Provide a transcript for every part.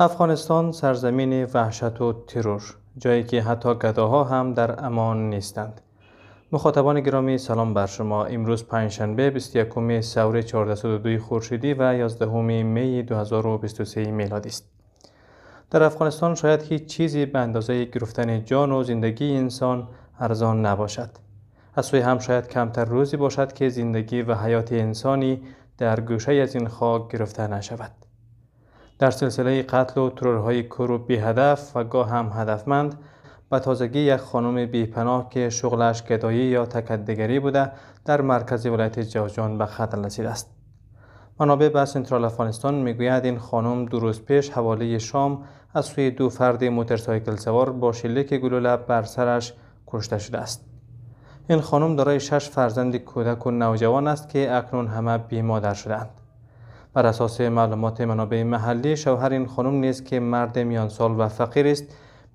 افغانستان سرزمین وحشت و ترور جایی که حتی گداها هم در امان نیستند مخاطبان گرامی سلام بر شما امروز پنجشنبه 21 سور 1402 خورشیدی و 11 می 2023 میلادی است در افغانستان شاید هیچ چیزی به اندازه گرفتن جان و زندگی انسان ارزان نباشد از سوی هم شاید کمتر روزی باشد که زندگی و حیات انسانی در گوشه از این خاک گرفته نشود در سلسله قتل و ترورهای کرو بی هدف و گاه هم هدفمند به تازگی یک خانم بی پناه که شغلش گدایی یا تکدگری بوده در مرکز ولایت جاجان به خطر رسیده است. منابع به سنترال افغانستان میگوید این خانم دو روز پیش حواله شام از سوی دو فرد موتورسیکلت سوار با شلیک گلوله بر سرش کشته شده است. این خانم دارای شش فرزند کودک و نوجوان است که اکنون همه بیمادر شدهاند. بر اساس معلومات منابع محلی شوهر این خانم نیست که مرد سال و فقیر است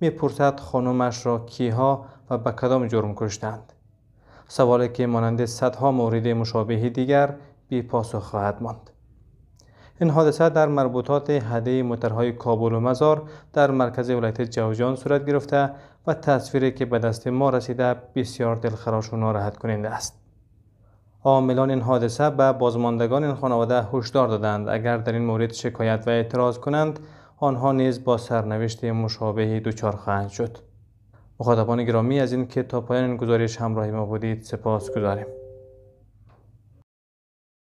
میپرسد خانمش را کیها و به کدام جرم کشتند سوالی که مانند صدها مورد مشابه دیگر بی پاسخ خواهد ماند این حادثه در مربوطات هده مترهای کابل و مزار در مرکز ولایت جوجان صورت گرفته و تصویری که به دست ما رسیده بسیار دلخراش و ناراحت کننده است عاملان این حادثه به بازماندگان این خانواده هشدار دادند اگر در این مورد شکایت و اعتراض کنند آنها نیز با سرنوشت مشابه دوچار خواهند شد مخاطبان گرامی از این که تا پایان این گزارش همراهی ما بودید سپاس گذاریم